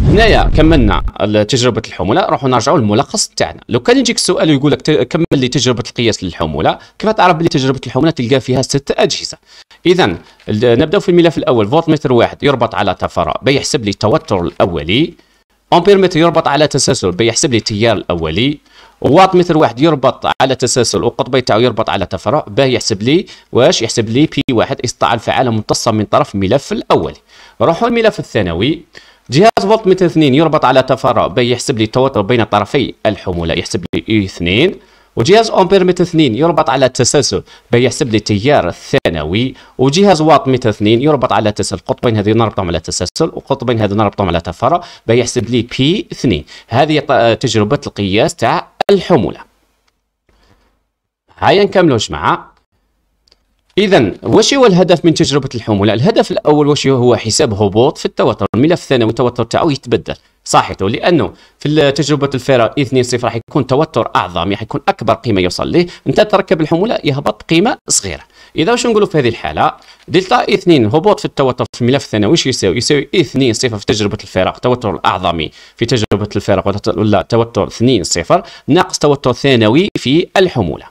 هنايا كملنا تجربه الحموله نروحو نرجعو للملخص تاعنا لو كان يجيك السؤال ويقول لك كمل لي تجربه القياس للحموله كيف تعرف بلي تجربه الحموله تلقى فيها ست اجهزه اذا نبداو في الملف الاول فولت متر واحد يربط على طفره بيحسب لي التوتر الاولي امبير متر يربط على تسلسل بيحسب لي التيار الاولي واط متر واحد يربط على تسلسل والقطبي تاعو يربط على تفرع باه يحسب لي واش يحسب لي بي واحد استطاع الفعاله ممتصه من طرف الملف الاولي روحو للملف الثانوي جهاز فولت متر 2 يربط على تفرع بيحسب لي التوتر بين طرفي الحمولة يحسب لي اي 2 وجهاز امبير متر 2 يربط على التسلسل بيحسب لي التيار الثانوي وجهاز واط متر 2 يربط على التسلسل قطبين هذين نربطهم على التسلسل وقطبين هذين نربطهم على تفرع بيحسب لي بي 2 هذه تجربة القياس تاع الحمولة هيا نكملوش جماعه إذا واش هو الهدف من تجربة الحمولة؟ الهدف الأول واش هو حساب هبوط في التوتر، الملف الثانوي التوتر تاعو يتبدل صحيح لأنه في تجربة الفيرا 0 راح يكون توتر أعظم راح يكون أكبر قيمة يوصل ليه، أنت تركب الحمولة يهبط قيمة صغيرة. إذا واش نقولوا في هذه الحالة؟ دلتا اي 2 هبوط في التوتر في الملف الثانوي واش يساوي؟ يساوي اي 2 صفر في تجربة الفراغ، التوتر الأعظمي في تجربة الفراغ ولا توتر 2 صفر ناقص توتر ثانوي في الحمولة.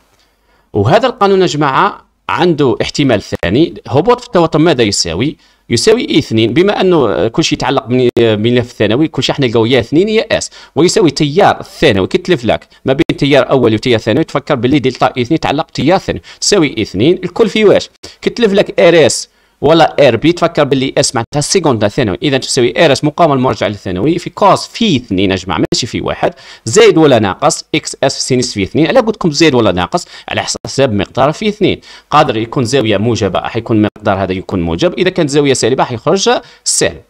وهذا القانون يا جماعة عنده احتمال ثاني هبوط في التواتر ماذا يساوي؟ يساوي اي 2 بما انه كل شيء يتعلق بالملف الثانوي كل شيء احنا نلقاو يا 2 يا اس ويساوي تيار الثانوي كي تلف لك ما بين تيار اولي وتيار ثانوي تفكر باللي دلتا اي 2 تعلق بتيار ثانوي تساوي اي 2 الكل في واش كي تلف لك ار اس ولا ار بي تفكر باللي اس معناتها السيكوندا ثانوي اذا تساوي ار اس مقاومه المرجع للثانوي في كوس في اثنين اجمع ماشي في واحد زائد ولا ناقص اكس اس سينس في اثنين على قلت لكم زائد ولا ناقص على حساب مقدار في اثنين قادر يكون زاويه موجبه حيكون مقدار هذا يكون موجب اذا كانت زاويه سالبه حيخرج سالب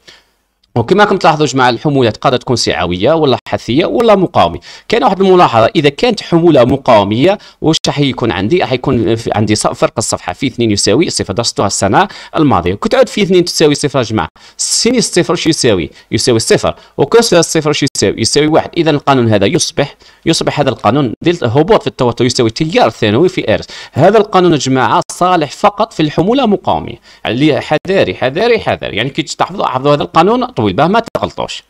وكما راكم تلاحظوا مع الحمولات قد تكون سعويه ولا حثيه ولا مقاومه كاينه واحد الملاحظه اذا كانت حموله مقاوميه واش راح يكون عندي راح يكون عندي فرق الصفحه في 2 يساوي صفر درستوها السنه الماضيه كنت عاد في 2 تساوي صفر يا جماعه سين الصفر شو يساوي يساوي صفر وكوس الصفر شو يساوي يساوي واحد اذا القانون هذا يصبح يصبح هذا القانون ديال الهبوط في التوتر يساوي تيار ثانوي في ارث هذا القانون يا جماعه صالح فقط في الحموله مقاومه حذاري حذاري حذاري يعني كي تحفظوا حفظوا هذا القانون تقوي به ما تغلطوش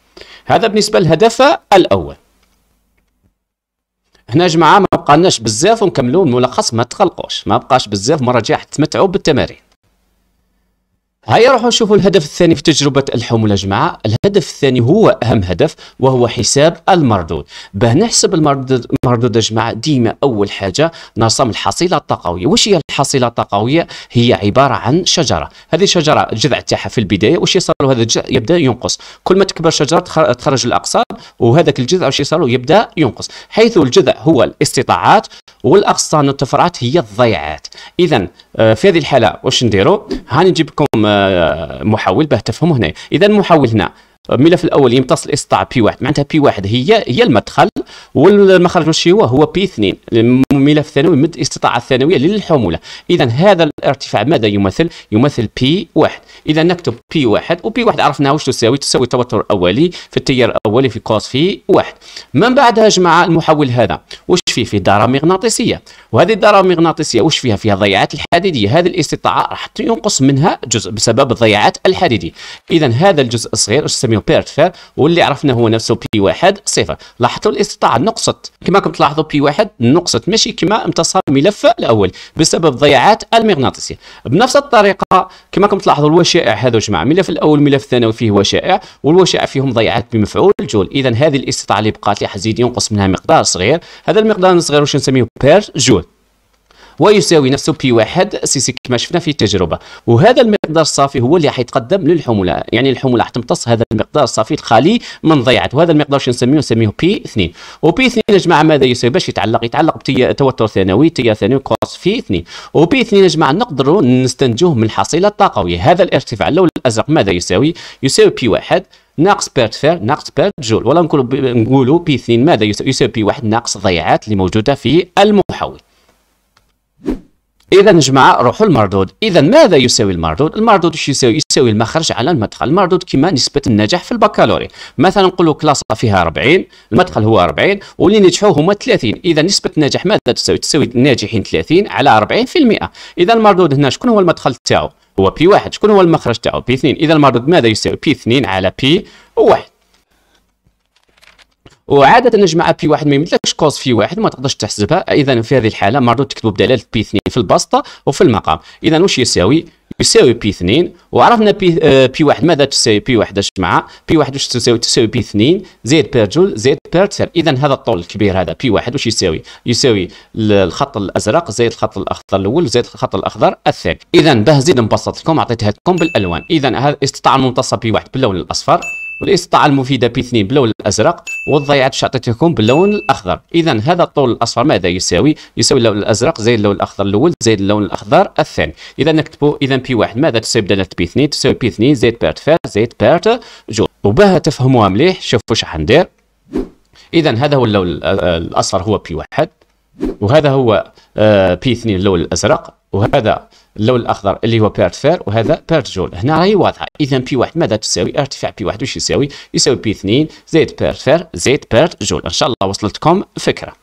هذا بالنسبه للهدف الاول هنا يا جماعه ما بقالناش بزاف ونكملوا الملخص ما تقلقوش ما بقاش بزاف مره جايه تمتعوا بالتمارين هيا روحوا نشوفوا الهدف الثاني في تجربة الحمولة جماعة الهدف الثاني هو أهم هدف وهو حساب المردود باه نحسب المردود المردود يا جماعة ديما أول حاجة نرسم الحصيلة الطاقوية واش هي الحصيلة الطاقوية هي عبارة عن شجرة هذه الشجرة الجذع تاعها في البداية واش يصير له هذا الجذع يبدا ينقص كل ما تكبر شجرة تخرج الأقصاب وهذاك الجذع واش يصير له يبدا ينقص حيث الجذع هو الاستطاعات والأقصان والتفرعات هي الضيعات إذا آه، في هذه الحالة واش نديروا هاني نجيب لكم آه، محاول باه تفهم هنا اذا المحاول هنا الملف الاول يمتص الاس تاع بي واحد معناتها بي واحد هي هي المدخل والمخرج ماشي هو هو بي اثنين الملف الثانوي مد الاستطاعه الثانويه للحموله اذا هذا الارتفاع ماذا يمثل يمثل بي واحد اذا نكتب بي واحد وبي واحد عرفنا واش تساوي تساوي التوتر الاولي في التيار الاولي في كوس في واحد من بعدها جمع المحول هذا واش فيه فيه داره مغناطيسيه وهذه الداره المغناطيسيه واش فيها فيها ضياعات الحديديه هذه الاستطاعه راح ينقص منها جزء بسبب الضياعات الحديديه اذا هذا الجزء الصغير بيرت بيرتفير واللي عرفنا هو نفسه بي واحد صفر لاحظتوا الاستطاعه نقصت كما كنت تلاحظوا بي واحد نقصت ماشي كما امتص الملف الاول بسبب ضياعات المغناطيسيه بنفس الطريقه كما كنت تلاحظوا الوشائع هذا جماعه الملف الاول ملف الثانوي فيه وشائع والوشائع فيهم ضياعات بمفعول الجول اذا هذه الاستطاعه اللي بقات لي حزيد ينقص منها مقدار صغير هذا المقدار الصغير واش نسميه بير جول ويساوي نفسه بي واحد سي سي كما شفنا في التجربه وهذا المقدار الصافي هو اللي حيتقدم للحموله يعني الحموله حتمتص هذا المقدار الصافي الخالي من ضيعت وهذا المقدار شنو نسميه نسميه بي 2 وبي 2 يا جماعه ماذا يساوي باش يتعلق يتعلق بتوتر ثانوي تيار ثانوي كوس في 2 وبي 2 يا جماعه نقدروا نستنتجوه من الحصيله الطاقويه هذا الارتفاع اللون الازرق ماذا يساوي يساوي بي واحد ناقص بيرت فير ناقص بيرت جول ولا نقولوا نقولوا بي 2 ماذا يساوي بي واحد ناقص ضيعات اللي موجوده في المحول اذا جماعه روحوا المردود اذا ماذا يساوي المردود المردود شو يساوي يساوي المخرج على المدخل المردود كما نسبه النجاح في البكالوريا مثلا نقولوا كلاسه فيها 40 المدخل هو 40 واللي نجحوا هما 30 اذا نسبه النجاح ماذا تساوي تساوي الناجحين 30 على 40% اذا المردود هنا شكون هو المدخل تاعو هو بي واحد شكون هو المخرج تاعو بي 2 اذا المردود ماذا يساوي بي 2 على بي واحد وعاده نجمع بي واحد ما يمدلكش كوز في واحد ما تقدرش تحسبها اذا في هذه الحاله مردود تكتبوا بدلاله بي 2 في البسطه وفي المقام اذا واش يساوي يساوي بي 2 وعرفنا بي, آه بي 1 ماذا تساوي بي 1 اش مع بي 1 واش تساوي تساوي بي 2 زائد بير جول زائد بير تير اذا هذا الطول الكبير هذا بي 1 واش يساوي يساوي الخط الازرق زائد الخط الاخضر الاول زائد الخط الاخضر الثاني اذا باه زيد نبسط لكم عطيتها لكم بالالوان اذا استطاع المنتصف بي 1 باللون الاصفر والاستطاعة المفيدة بي2 باللون الأزرق والضيعات شاطتكم باللون الأخضر إذا هذا الطول الأصفر ماذا يساوي؟ يساوي اللون الأزرق زائد اللون الأخضر الأول زائد اللون الأخضر الثاني إذا نكتبوا إذا بي 1 ماذا تساوي بدلاله بي 2 تساوي بي 2 زائد بارت فار زائد بارت جو وباه تفهموها مليح شوفوا شحندير إذا هذا هو اللون الأصفر هو بي 1 وهذا هو بي آه، 2 اللون الازرق وهذا اللون الاخضر اللي هو بيرت فير وهذا بيرت جول هنا راهي واضحه اذا بي 1 ماذا تساوي ارتفاع بي 1 واش يساوي يساوي بي 2 زائد بيرت فير زائد بيرت جول ان شاء الله وصلتكم فكره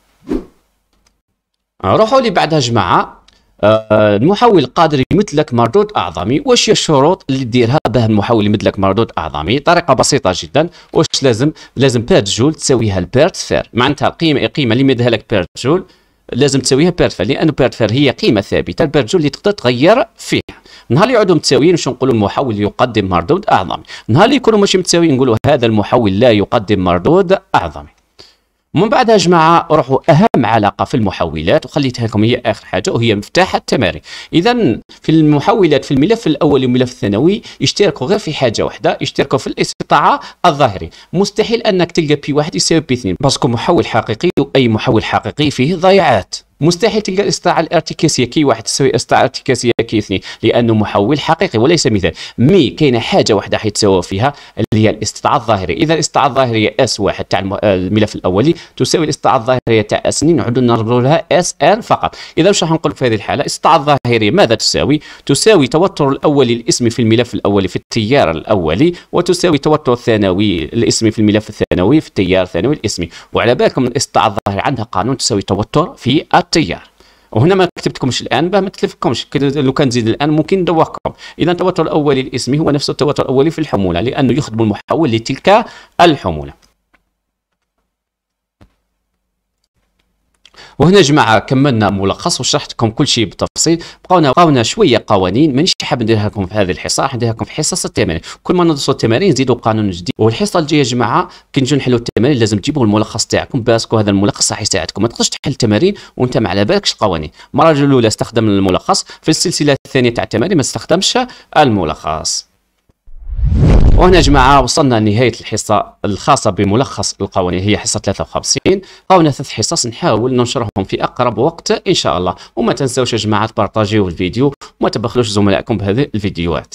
نروحوا آه، لي بعدها جماعه آه، المحول قادر يمد لك مردود اعظمي واش هي الشروط اللي ديرها باه المحول يمد لك مردود اعظمي طريقه بسيطه جدا واش لازم لازم بيرت جول تساويها البيرت فير معناتها القيمه القيمه اللي مدها لك بيرت جول لازم تساويها بيرفال لان فير هي قيمه ثابته البرجو اللي تقدر تغير فيها نهار اللي يعودوا متساويين باش نقولوا المحول يقدم مردود اعظم نهار اللي يكونوا ماشي متساويين نقولوا هذا المحول لا يقدم مردود اعظم ومن بعدها جماعه روحوا اهم علاقه في المحولات وخليتها لكم هي اخر حاجه وهي مفتاح التمارين اذا في المحولات في الملف الاول والملف الثانوي يشتركوا غير في حاجه واحده يشتركوا في الاستطاعه الظاهري مستحيل انك تلقى بي واحد يساوي بي اثنين باسكو محول حقيقي واي محول حقيقي فيه ضيعات مستحيل تلقى الاستطاعه الارتكاسيه كي واحد تساوي الاستطاعه الارتكاسيه كي اثنين لانه محول حقيقي وليس مثال مي كاينه حاجه واحده حيتساوى فيها اللي هي الاستطاعه الظاهريه اذا الاستطاعه الظاهريه اس واحد تاع آه، الملف الاولي تساوي الاستطاعه الظاهريه تاع اس اثنين نعودوا نضربوا لها اس ان فقط اذا واش راح نقول في هذه الحاله الاستطاعه الظاهريه ماذا تساوي تساوي توتر الاولي الاسمي في الملف الاولي في التيار الاولي وتساوي توتر الثانوي الاسمي في الملف الثانوي في التيار الثانوي الاسمي وعلى بالكم الاستطاعه الظاهريه عندها قانون تساوي توتر في التيار وهنا ما كتبتكمش الان باه ما تلفكمش لو كان نزيد الان ممكن ندوقكم اذا التوتر الاولي الاسمي هو نفس التوتر الاولي في الحموله لانه يخدم المحول لتلك الحموله وهنا يا جماعه كملنا ملخص وشرحت لكم كل شيء بالتفصيل بقاونا بقاونا شويه قوانين مانيش حاب نديرها لكم في هذه الحصه راح نديرها لكم في حصص التمارين كل ما ندرسوا التمارين نزيدوا قانون جديد والحصه الجايه يا جماعه كي نجيو نحلوا التمارين لازم تجيبوا الملخص تاعكم باسكو هذا الملخص راح يساعدكم ما تقدرش تحل التمارين وانت ما على بالكش القوانين المره الاولى استخدم الملخص في السلسله الثانيه تاع التمارين ما استخدمش الملخص وهنا جماعة وصلنا لنهاية الحصة الخاصة بملخص القوانين هي حصة 53 قونا ثلاث حصص نحاول ننشرهم في أقرب وقت إن شاء الله وما تنسوش يا جماعة تبارطاجيو الفيديو وما تبخلوش زملائكم بهذه الفيديوهات